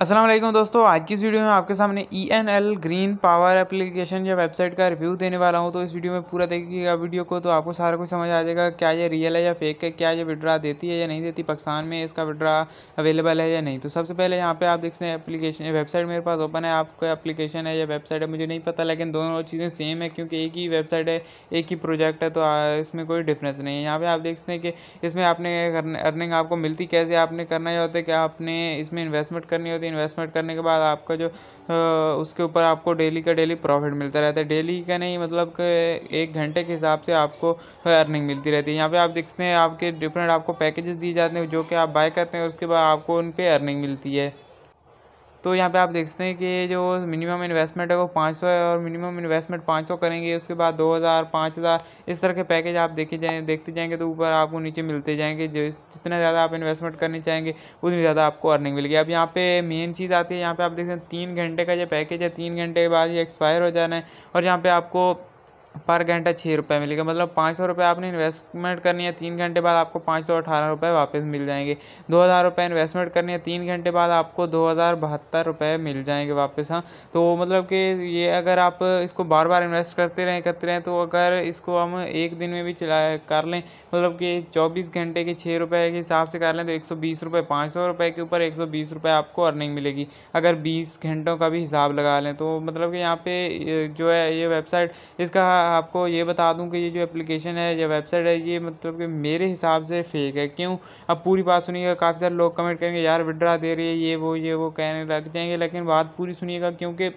असलम दोस्तों आज की इस वीडियो में आपके सामने E N L green power application या वेबसाइट का रिव्यू देने वाला हूं तो इस वीडियो में पूरा देखिएगा वीडियो को तो आपको सारा कुछ समझ आ जाएगा क्या ये रियल है या फेक है क्या ये विड्रा देती है या नहीं देती पाकिस्तान में इसका विड्रा अवेलेबल है या नहीं तो सबसे पहले यहाँ पर आप देख सकते हैं अपलीकेशन वेबसाइट मेरे पास ओपन है आपका एप्लीकेशन है या वेबसाइट है मुझे नहीं पता लेकिन दोनों चीज़ें सेम है क्योंकि एक ही वेबसाइट है एक ही प्रोजेक्ट है तो इसमें कोई डिफ्रेंस नहीं है यहाँ पर आप देख सकते हैं कि इसमें आपने अर्निंग आपको मिलती कैसे आपने करना ही होता है क्या आपने इसमें इन्वेस्टमेंट करनी होती इन्वेस्टमेंट करने के बाद आपका जो उसके ऊपर आपको डेली का डेली प्रॉफिट मिलता रहता है डेली का नहीं मतलब एक घंटे के हिसाब से आपको अर्निंग मिलती रहती है यहाँ पे आप देखते हैं आपके डिफरेंट आपको पैकेजेस दिए जाते हैं जो कि आप बाय करते हैं उसके बाद आपको उन पर अर्निंग मिलती है तो यहाँ पे आप देख सकते हैं कि जो मिनिमम इन्वेस्टमेंट है वो पाँच सौ है और मिनिमम इन्वेस्टमेंट पाँच सौ करेंगे उसके बाद दो हज़ार पाँच हज़ार इस तरह के पैकेज आप देखे जाए देखते जाएंगे तो ऊपर आपको नीचे मिलते जाएंगे जो जितना ज़्यादा आप इन्वेस्टमेंट करनी चाहेंगे उतनी ज़्यादा आपको अर्निंग मिलेगी अब यहाँ पे मेन चीज़ आती है यहाँ पे आप देख सकते हैं तीन घंटे का जो पैकेज है तीन घंटे के बाद ये एक्सपायर हो जाना है और यहाँ पे आपको पर घंटा छः रुपये मिलेगा मतलब पाँच सौ रुपये आपने इन्वेस्टमेंट करनी है तीन घंटे बाद आपको पाँच सौ अठारह रुपये वापस मिल जाएंगे दो हज़ार रुपये इन्वेस्टमेंट करनी है तीन घंटे बाद आपको दो हज़ार बहत्तर रुपये मिल जाएंगे वापस हाँ तो मतलब कि ये अगर आप इसको बार बार इन्वेस्ट करते रहें करते रहें तो अगर इसको हम एक दिन में भी चला कर लें मतलब कि चौबीस घंटे के छः रुपये के हिसाब से कर लें तो एक सौ बीस रुपये पाँच सौ रुपये के ऊपर एक सौ बीस रुपये आपको अर्निंग मिलेगी अगर बीस घंटों का भी हिसाब लगा लें तो मतलब कि यहाँ पे जो है ये वेबसाइट इसका आपको ये बता दूं कि ये जो एप्लीकेशन है या वेबसाइट है ये मतलब कि मेरे हिसाब से फेक है क्यों अब पूरी बात सुनिएगा काफ़ी सारे लोग कमेंट करेंगे यार विड्रा दे रही है ये वो ये वो कहने लग जाएंगे लेकिन बात पूरी सुनिएगा क्योंकि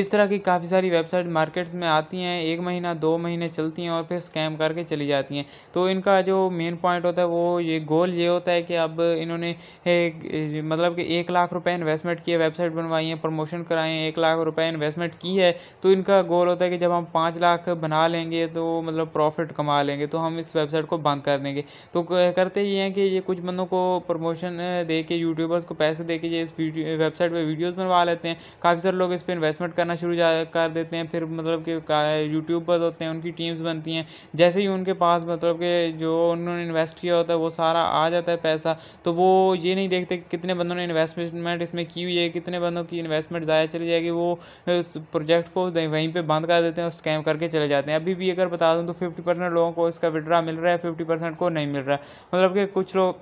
इस तरह की काफ़ी सारी वेबसाइट मार्केट्स में आती हैं एक महीना दो महीने चलती हैं और फिर स्कैम करके चली जाती हैं तो इनका जो मेन पॉइंट होता है वो ये गोल ये होता है कि अब इन्होंने मतलब कि एक लाख रुपए इन्वेस्टमेंट किए वेबसाइट बनवाई हैं प्रमोशन कराएँ एक लाख रुपए इन्वेस्टमेंट की है तो इनका गोल होता है कि जब हम पाँच लाख बना लेंगे तो मतलब प्रॉफिट कमा लेंगे तो हम इस वेबसाइट को बंद कर देंगे तो करते ये हैं कि ये कुछ बंदों को प्रमोशन दे के यूट्यूबर्स को पैसे दे के ये इस वेबसाइट पर वीडियोज़ बनवा लेते हैं काफ़ी सारे लोग इस पर इन्वेस्ट इन्वेस्टमेंट करना शुरू कर देते हैं फिर मतलब कि यूट्यूबर होते हैं उनकी टीम्स बनती हैं जैसे ही उनके पास मतलब कि जो उन्होंने इन्वेस्ट किया होता है वो सारा आ जाता है पैसा तो वो ये नहीं देखते कि कितने बंदों ने इन्वेस्टमेंट इसमें की हुई है कितने बंदों की इन्वेस्टमेंट ज़ाया चली जाएगी वो प्रोजेक्ट को वहीं पर बंद कर देते हैं और स्कैम करके चले जाते हैं अभी भी अगर बता दूँ तो फिफ्टी परसेंट लोगों को इसका विड्रा मिल रहा है फिफ्टी परसेंट को नहीं मिल रहा है मतलब कि कुछ लोग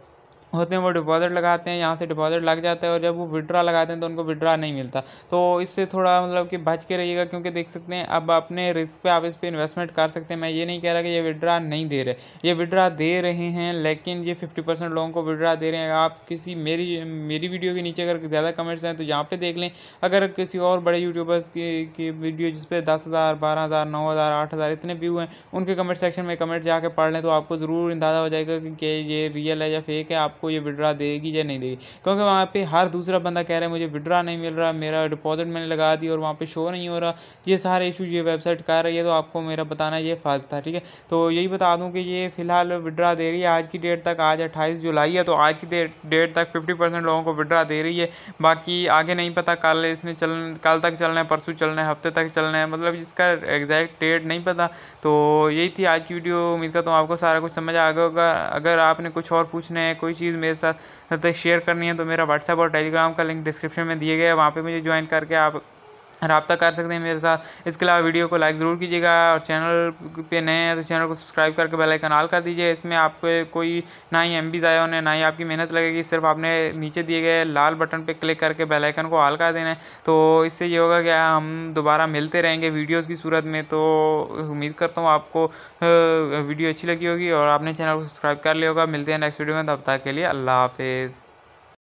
होते हैं वो डिपॉज़िट लगाते हैं यहाँ से डिपॉज़िट लग जाता है और जब वो विड्रा लगाते हैं तो उनको विड्रा नहीं मिलता तो इससे थोड़ा मतलब कि बच के रहिएगा क्योंकि देख सकते हैं अब अपने रिस्क पे आप इस पर इन्वेस्टमेंट कर सकते हैं मैं ये नहीं कह रहा कि ये विड्रा नहीं दे रहे ये विड्रा दे रहे हैं लेकिन ये फिफ्टी परसेंट लोगों को विड्रा दे रहे हैं आप किसी मेरी मेरी वीडियो के नीचे अगर ज़्यादा कमेंट्स हैं तो यहाँ पर देख लें अगर किसी और बड़े यूट्यूबर्स की, की वीडियो जिसपे दस हज़ार बारह हज़ार नौ हज़ार आठ हज़ार इतने व्यू हैं उनके कमेंट सेक्शन में कमेंट जाके पढ़ लें तो आपको ज़रूर अंदाज़ा हो जाएगा कि ये रियल है या फेक है आप आपको ये विड्रा देगी या नहीं देगी क्योंकि वहाँ पे हर दूसरा बंदा कह रहा है मुझे विड्रा नहीं मिल रहा मेरा डिपॉजिट मैंने लगा दी और वहाँ पे शो नहीं हो रहा ये सारे इशू ये वेबसाइट कर रही है तो आपको मेरा बताना ये फर्ज था ठीक है तो यही बता दूँ कि ये फिलहाल विड्रा दे रही है आज की डेट तक आज अट्ठाईस जुलाई है तो आज की डेट तक फिफ्टी परसेंट लोगों को विड्रा दे रही है बाकी आगे नहीं पता कल इसने चल कल तक चलना है परसों चलना है हफ्ते तक चलना है मतलब इसका एग्जैक्ट डेट नहीं पता तो यही थी आज की वीडियो उम्मीद करता हूँ आपको सारा कुछ समझ आ गया होगा अगर आपने कुछ और पूछना है कोई चीज़ चीज़ मेरे साथ शेयर करनी है तो मेरा व्हाट्सएप और टेलीग्राम का लिंक डिस्क्रिप्शन में दिए गए वहाँ पर मुझे ज्वाइन करके आप रबता कर सकते हैं मेरे साथ इसके अलावा वीडियो को लाइक ज़रूर कीजिएगा और चैनल पे नए हैं तो चैनल को सब्सक्राइब करके बेल आइकन ऑल कर दीजिए इसमें आपको कोई ना ही एम बी ज़ाया होने ना ही आपकी मेहनत लगेगी सिर्फ आपने नीचे दिए गए लाल बटन पे क्लिक करके बेल आइकन को ऑल कर देना है तो इससे ये होगा कि हम दोबारा मिलते रहेंगे वीडियोज़ की सूरत में तो उम्मीद करता हूँ आपको वीडियो अच्छी लगी होगी और आपने चैनल को सब्सक्राइब कर लिया होगा मिलते हैं नेक्स्ट वीडियो में तब तक के लिए अल्लाह हाफिज़